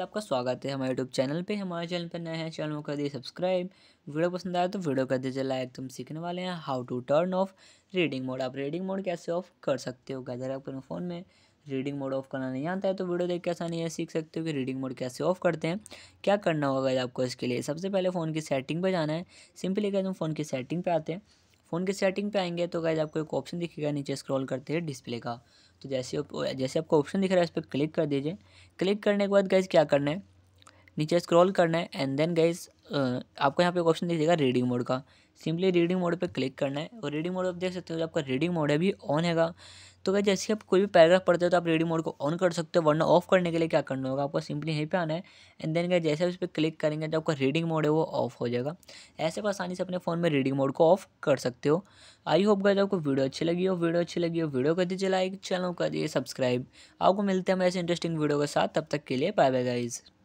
आपका स्वागत है हमारे यूट्यूब चैनल पे हमारे चैनल पर नए हैं चैनल को कर दिए सब्सक्राइब वीडियो पसंद आया तो वीडियो कर दीजिए लाइक तुम सीखने वाले हैं how to turn off reading mode आप रीडिंग मोड कैसे ऑफ कर सकते हो अगर आपको फ़ोन में रीडिंग मोड ऑफ करना नहीं आता है तो वीडियो देख के आसानी है सीख सकते हो कि रीडिंग मोड कैसे ऑफ करते हैं क्या करना होगा आपको इसके लिए सबसे पहले फ़ोन की सेटिंग पर जाना है सिंपली अगर तुम फ़ोन की सेटिंग पर आते हैं फ़ोन के सेटिंग पे आएंगे तो गाइज आपको एक ऑप्शन दिखेगा नीचे स्क्रॉल करते हैं डिस्प्ले का तो जैसे आप जैसे आपको ऑप्शन दिख रहा है इस पर क्लिक कर दीजिए क्लिक करने के बाद गाइज क्या करना है नीचे स्क्रॉल करना है एंड देन गाइज आपको यहाँ पे ऑप्शन दिखेगा रीडिंग मोड का सिंपली रीडिंग मोड पे क्लिक करना है और रीडिंग मोड आप देख सकते हो जो आपका रीडिंग मोड है भी ऑन हैगा तो क्या जैसे आप कोई भी पैराग्राफ पढ़ते हो तो आप रीडिंग मोड को ऑन कर सकते हो वरना ऑफ करने के लिए क्या करना होगा आपको सिंपली यहीं पे आना है एंड देन क्या जैसे आप इस पर क्लिक करेंगे तो आपका रीडिंग मोड है वो ऑफ हो जाएगा ऐसे आप आसानी से अपने फ़ोन में रीडिंग मोड को ऑफ कर सकते हो आई होप गए आपको वीडियो अच्छी लगी हो वीडियो अच्छी लगी हो वीडियो कर दीजिए लाइक चैनल कर दीजिए सब्सक्राइब आपको मिलते हैं ऐसे इंटरेस्टिंग वीडियो के साथ तब तक के लिए बाय बाय गाइज़